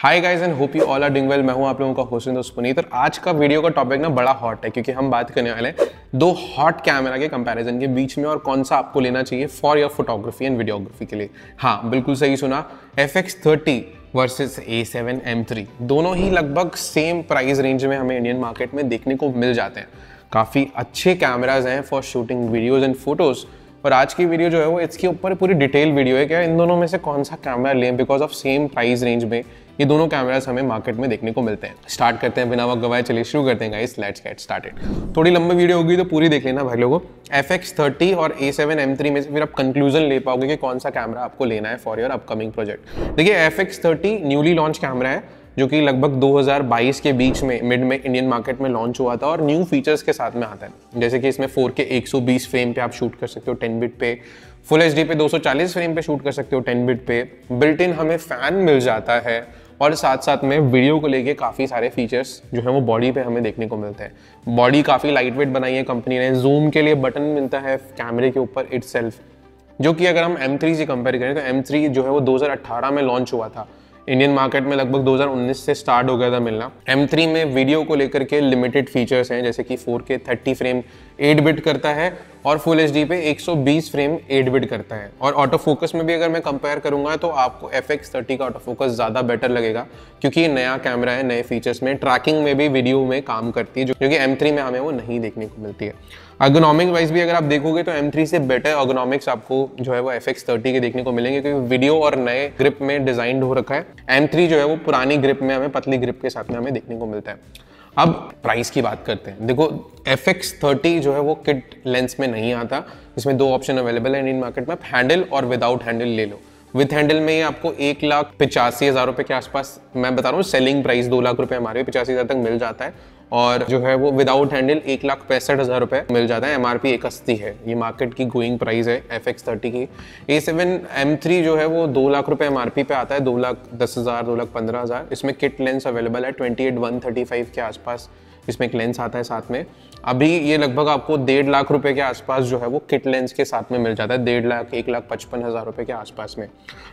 hi guys and hope you all are doing well मैं हूं आप लोगों का होस्ट दोस्त पुनीत और आज का वीडियो का टॉपिक ना बड़ा हॉट है क्योंकि हम बात करने वाले हैं दो हॉट कैमरा के कंपैरिजन के बीच में और कौन सा आपको लेना चाहिए for your photography and videography के लिए हाँ बिल्कुल सही सुना F X thirty versus A seven M three दोनों ही लगभग सेम प्राइस रेंज में हमें इंडियन मार्केट में देखने को मिल जाते हैं काफ़ी अच्छे कैमराज हैं for shooting videos and photos और आज की वीडियो जो है वो इसके ऊपर पूरी डिटेल वीडियो है क्या इन दोनों में से कौन सा कैमरा लें because of same price range में ये दोनों कैमराज हमें मार्केट में देखने को मिलते हैं स्टार्ट करते हैं बिना वक्त गवाए चलिए शुरू करते हैं गाइस लेट्स गेट स्टार्टेड थोड़ी लंबी वीडियो होगी तो पूरी देख लेना भाई लोगों एफ एक्स थर्टी और ए सेवन एम थ्री में से फिर आप कंक्लूजन ले पाओगे कि कौन सा कैमरा आपको लेना है फॉर योर अपकमिंग प्रोजेक्ट देखिए F X thirty newly launch camera है जो कि लगभग 2022 के बीच में मिड में इंडियन मार्केट में लॉन्च हुआ था और न्यू फीचर्स के साथ में आता है जैसे कि इसमें 4K 120 फ्रेम पे आप शूट कर सकते हो 10 बिट पे फुल एच पे 240 फ्रेम पे शूट कर सकते हो 10 बिट पे बिल्ट इन हमें फ़ैन मिल जाता है और साथ साथ में वीडियो को लेके काफ़ी सारे फीचर्स जो है वो बॉडी पे हमें देखने को मिलते हैं बॉडी काफ़ी लाइट वेट बनाई है कंपनी ने जूम के लिए बटन मिलता है कैमरे के ऊपर इट जो कि अगर हम M3 से कंपेयर करें तो M3 जो है वो 2018 में लॉन्च हुआ था इंडियन मार्केट में लगभग 2019 से स्टार्ट हो गया था मिलना M3 में वीडियो को लेकर के लिमिटेड फीचर्स हैं जैसे कि 4K 30 फ्रेम 8 बिट करता है और फुल एच पे 120 फ्रेम 8 बिट करता है और ऑटो फोकस में भी अगर मैं कंपेयर करूंगा तो आपको एफ एक्स थर्टी का ऑटो फोकस ज़्यादा बेटर लगेगा क्योंकि ये नया कैमरा है नए फीचर्स में ट्रैकिंग में भी वीडियो में काम करती है जो क्योंकि एम में हमें वो नहीं देखने को मिलती है अगोनॉमिक वाइज भी अगर आप देखोगे तो M3 से बेटर अगोनॉमिक्स आपको जो है वो एफ एक्स थर्टी के देखने को मिलेंगे क्योंकि वीडियो और नए ग्रिप में डिजाइंड हो रखा है M3 जो है वो पुरानी ग्रिप में हमें पतली ग्रिप के साथ में हमें देखने को मिलता है अब प्राइस की बात करते हैं देखो एफ एक्स थर्टी जो है वो किट लेंस में नहीं आता इसमें दो ऑप्शन अवेलेबल है इंडियन मार्केट में हैंडल और विदाउट हैंडल ले लो विथ हैंडल में ये आपको एक लाख पिचासी हज़ार रुपये के आसपास मैं बता रहा हूँ सेलिंग प्राइस दो लाख रुपये हमारे पिचासी हज़ार तक मिल जाता है और जो है वो विदाउट हैंडल एक लाख पैंसठ हज़ार रुपये मिल जाता है एम आर पी एक अस्सी है ये मार्केट की गोइंग प्राइस है एफ एक्स थर्टी की ए सेवन एम थ्री जो है वो दो लाख रुपये एम आर पी पे आता है दो लाख दस हज़ार दो लाख पंद्रह हज़ार इसमें किट लेंस अवेलेबल है twenty eight one thirty five के आसपास इसमें एक लेंस आता है साथ में अभी ये लगभग आपको डेढ़ लाख रुपए के आसपास जो है वो किट लेंस के साथ में मिल जाता है डेढ़ लाख एक लाख पचपन हज़ार रुपये के आसपास में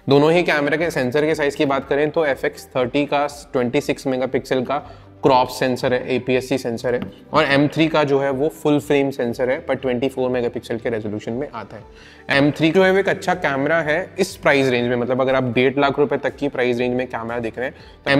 दोनों ही कैमरे के सेंसर के साइज़ की बात करें तो एफ एक्स थर्टी का ट्वेंटी सिक्स मेगा पिक्सल का क्रॉप सेंसर है ए सेंसर है और M3 का जो है वो फुल फ्रेम सेंसर है पर 24 मेगापिक्सल के रेजोल्यूशन में आता है M3 जो है वो एक अच्छा कैमरा है इस प्राइस रेंज में मतलब अगर आप डेढ़ लाख रुपए तक की प्राइस रेंज में कैमरा देख रहे हैं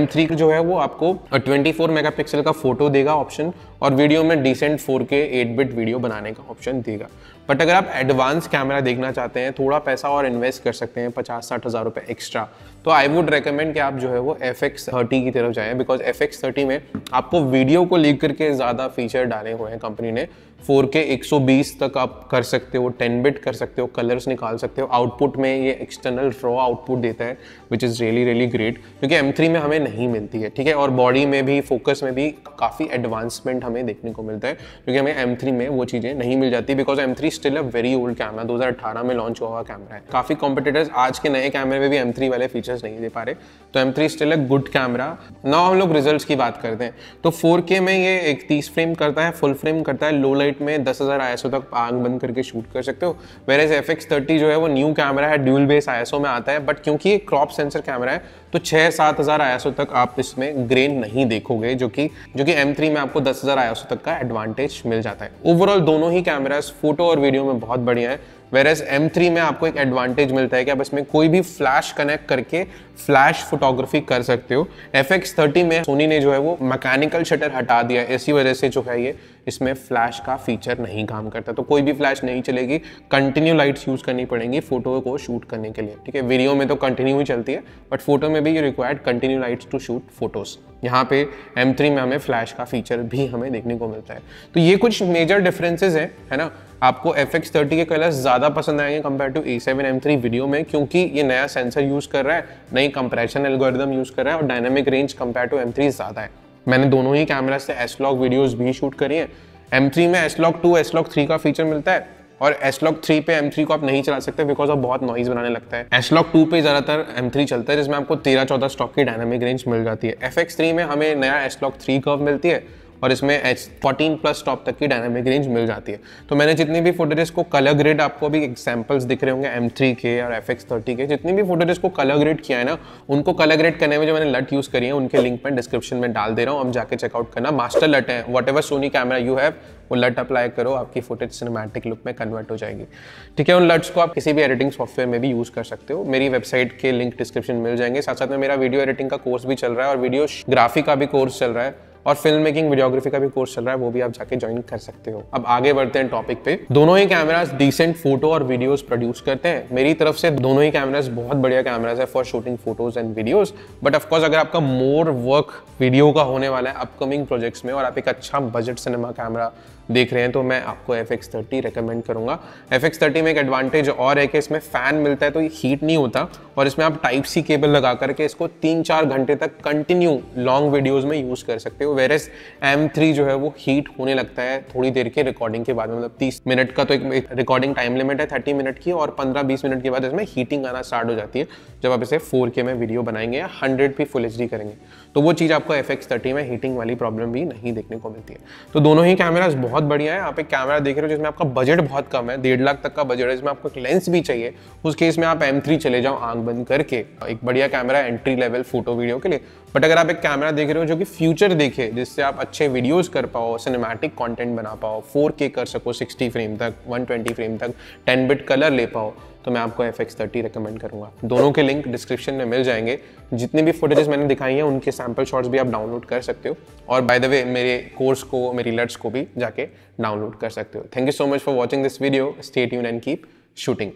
तो M3 जो है वो आपको 24 मेगापिक्सल का फोटो देगा ऑप्शन और वीडियो में decent four K eight bit video बनाने का ऑप्शन देगा बट अगर आप एडवांस कैमरा देखना चाहते हैं थोड़ा पैसा और इन्वेस्ट कर सकते हैं पचास साठ हज़ार रुपये एक्स्ट्रा तो आई वुड रिकमेंड कि आप जो है वो एफ एक्स थर्टी की तरफ जाएं बिकॉज एफ एक्स थर्टी में आपको वीडियो को लेकर के ज़्यादा फीचर डाले हुए हैं कंपनी ने फोर के एक सौ बीस तक आप कर सकते हो टेन बिट कर सकते हो कलर्स निकाल सकते हो आउटपुट में ये एक्सटर्नल रॉ आउटपुट देता है which is really really great क्योंकि एम थ्री में हमें नहीं मिलती है ठीक है और बॉडी में भी फोकस में भी काफ़ी एडवांसमेंट हमें देखने को मिलता है क्योंकि हमें एम थ्री में वो चीज़ें नहीं मिल जाती because M three still a very old camera दो हज़ार अठारह में लॉन्च हुआ हुआ कैमरा है काफ़ी कॉम्पिटेटर्स आज के नए कैमरे में भी एम थ्री वाले फीचर्स नहीं दे पा रहे तो M three still a good camera now हम लोग रिजल्ट की बात करते हैं तो फोर के में ये एक तीस फ्रेम करता है फुल फ्रेम करता है लो लाइट क्लिक में दस हज़ार आई तक आग बंद करके शूट कर सकते हो where as F X thirty जो है वो न्यू कैमरा है ड्यूल बेस आई में आता है बट क्योंकि ये क्रॉप सेंसर कैमरा है तो छः सात हज़ार आई तक आप इसमें ग्रेन नहीं देखोगे जो कि जो कि एम थ्री में आपको दस हज़ार आई तक का एडवांटेज मिल जाता है ओवरऑल दोनों ही कैमराज फोटो और वीडियो में बहुत बढ़िया है वेर एज एम थ्री में आपको एक एडवांटेज मिलता है कि आप इसमें कोई भी फ्लैश कनेक्ट करके फ्लैश फोटोग्राफी कर सकते हो एफ एक्स थर्टी में सोनी ने जो है वो मैकेनिकल शटर हटा दिया इसी वजह से जो है ये इसमें फ्लैश का फीचर नहीं काम करता तो कोई भी फ्लैश नहीं चलेगी कंटिन्यू लाइट्स यूज़ करनी पड़ेंगी फोटो को शूट करने के लिए ठीक है वीडियो में तो कंटिन्यू ही चलती है बट फोटो में भी you required continue lights to shoot photos यहाँ पे M3 में हमें फ्लैश का फीचर भी हमें देखने को मिलता है तो ये कुछ मेजर डिफरेंसेस है, है ना आपको एफ एक्स थर्टी के कलर्स ज़्यादा पसंद आएंगे compare to A seven M three video में क्योंकि ये नया सेंसर यूज़ कर रहा है नई कंप्रेशन एल्गोरिदम यूज़ कर रहा है और dynamic range compare to M three ज़्यादा है मैंने दोनों ही कैमरा से एस लॉक वीडियोज़ भी शूट करी हैं एम थ्री में S log two S log three का फीचर मिलता है और एस लॉक थ्री पे एम थ्री को आप नहीं चला सकते बिकॉज ऑफ बहुत नॉइज बनाने लगता है एस लॉक टू पे ज़्यादातर एम थ्री चलता है जिसमें आपको तेरह चौदह स्टॉक की डायनामिक रेंज मिल जाती है एफ एक्स थ्री में हमें नया एस लॉक थ्री कर्व मिलती है और इसमें एच फोर्टीन प्लस टॉप तक की डायनामिक रेंज मिल जाती है तो मैंने जितनी भी फोटेज को कलर ग्रेड आपको अभी एग्जाम्पल्स दिख रहे होंगे एम थ्री के और एफ एक्स थर्टी के जितनी भी फोटेज को कलर ग्रेड किया है ना उनको कलर ग्रेड करने में जो मैंने लट यूज़ करी है उनके लिंक मैं डिस्क्रिप्शन में डाल दे रहा हूँ हम जाके चेकआउट करना मास्टर लट है whatever Sony camera you have वो लट अप्लाई करो आपकी फोटेज सिनेमैटिक लुक में कन्वर्ट हो जाएगी ठीक है उन लट्स को आप किसी भी एडिटिंग सॉफ्टवेयर में भी यूज़ कर सकते हो मेरी वेबसाइट के लिंक डिस्क्रिप्शन मिल जाएंगे साथ साथ में मेरा वीडियो एडिटिंग का कोर्स भी चल रहा है और वीडियो ग्राफी का भी कोर्स चल रहा है और फिल्म मेकिंग वीडियोग्राफी का भी कोर्स चल रहा है वो भी आप जाके ज्वाइन कर सकते हो अब आगे बढ़ते हैं टॉपिक पे दोनों ही कैमराज डिसेंट फोटो और वीडियोज प्रोड्यूस करते हैं मेरी तरफ से दोनों ही कैमराज बहुत बढ़िया कैमराज है for shooting photos and videos but of course अगर आपका मोर वर्क वीडियो का होने वाला है अपकमिंग प्रोजेक्ट्स में और आप एक अच्छा बजट सिनेमा कैमरा देख रहे हैं तो मैं आपको एफ एक्स थर्टी रिकमेंड करूंगा एफ एक्स थर्टी में एक एडवांटेज और है कि इसमें फ़ैन मिलता है तो ये हीट नहीं होता और इसमें आप टाइप सी केबल लगा करके इसको तीन चार घंटे तक कंटिन्यू लॉन्ग वीडियोज़ में यूज़ कर सकते हो वेर एस एम थ्री जो है वो हीट होने लगता है थोड़ी देर के रिकॉर्डिंग के बाद मतलब तीस मिनट का तो एक रिकॉर्डिंग टाइम लिमिट है थर्टी मिनट की और पंद्रह बीस मिनट के बाद इसमें हीटिंग आना स्टार्ट हो जाती है जब आप इसे फोर में वीडियो बनाएंगे या हंड्रेड भी फुल एच करेंगे तो वो चीज़ आपको एफ एक्स में हीटिंग वाली प्रॉब्लम भी नहीं देखने को मिलती है तो दोनों ही कैमराज बहुत बढ़िया है आप एक कैमरा देख रहे हो जिसमें आपका बजट बहुत कम है डेढ़ लाख तक का बजट है जिसमें आपको एक लेंस भी चाहिए उस केस में आप एम चले जाओ आँख बंद करके एक बढ़िया camera entry level photo video के लिए बट अगर आप एक कैमरा देख रहे हो जो कि फ्यूचर देखे है जिससे आप अच्छे वीडियोस कर पाओ सिनेमैटिक कंटेंट बना पाओ 4K कर सको 60 फ्रेम तक 120 फ्रेम तक 10 बिट कलर ले पाओ तो मैं आपको एफ एक्स थर्टी रिकमेंड करूँगा दोनों के लिंक डिस्क्रिप्शन में मिल जाएंगे जितने भी फुटेजेस मैंने दिखाई हैं उनके सैम्पल शॉट्स भी आप डाउनलोड कर सकते हो और बाय द वे मेरे कोर्स को मेरी लर्ट्स को भी जाके डाउनलोड कर सकते हो thank you so much for watching this video stay यून एंड कीप शूटिंग